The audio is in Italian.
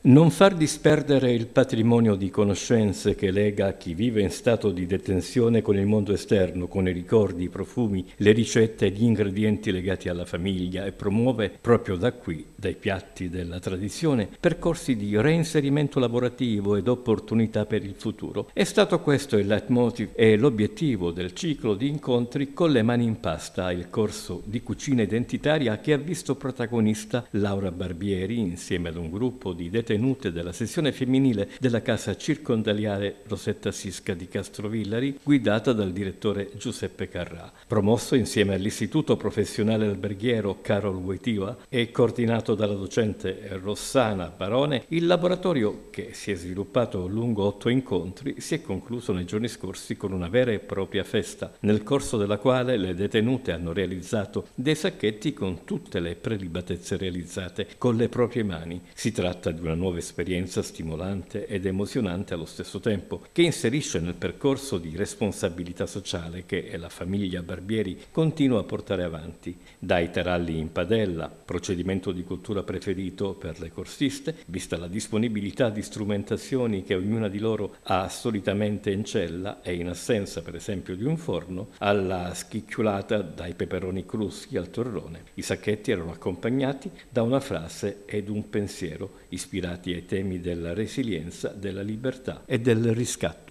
Non far disperdere il patrimonio di conoscenze che lega chi vive in stato di detenzione con il mondo esterno, con i ricordi, i profumi, le ricette e gli ingredienti legati alla famiglia e promuove proprio da qui, dai piatti della tradizione, percorsi di reinserimento lavorativo ed opportunità per il futuro. È stato questo il leitmotiv e l'obiettivo del ciclo di incontri con le mani in pasta, il corso di cucina identitaria che ha visto protagonista Laura Barbieri insieme ad un gruppo di detenuti tenute della sessione femminile della casa circondariale Rosetta Sisca di Castrovillari, guidata dal direttore Giuseppe Carrà, promosso insieme all'Istituto Professionale Alberghiero Carol Wojtyla e coordinato dalla docente Rossana Barone, il laboratorio che si è sviluppato lungo otto incontri si è concluso nei giorni scorsi con una vera e propria festa, nel corso della quale le detenute hanno realizzato dei sacchetti con tutte le prelibatezze realizzate con le proprie mani. Si tratta di una nuova esperienza stimolante ed emozionante allo stesso tempo, che inserisce nel percorso di responsabilità sociale che la famiglia Barbieri continua a portare avanti, dai taralli in padella, procedimento di cultura preferito per le corsiste, vista la disponibilità di strumentazioni che ognuna di loro ha solitamente in cella e in assenza per esempio di un forno, alla schicchiolata dai peperoni cruschi al torrone. I sacchetti erano accompagnati da una frase ed un pensiero ispirato affidati ai temi della resilienza, della libertà e del riscatto.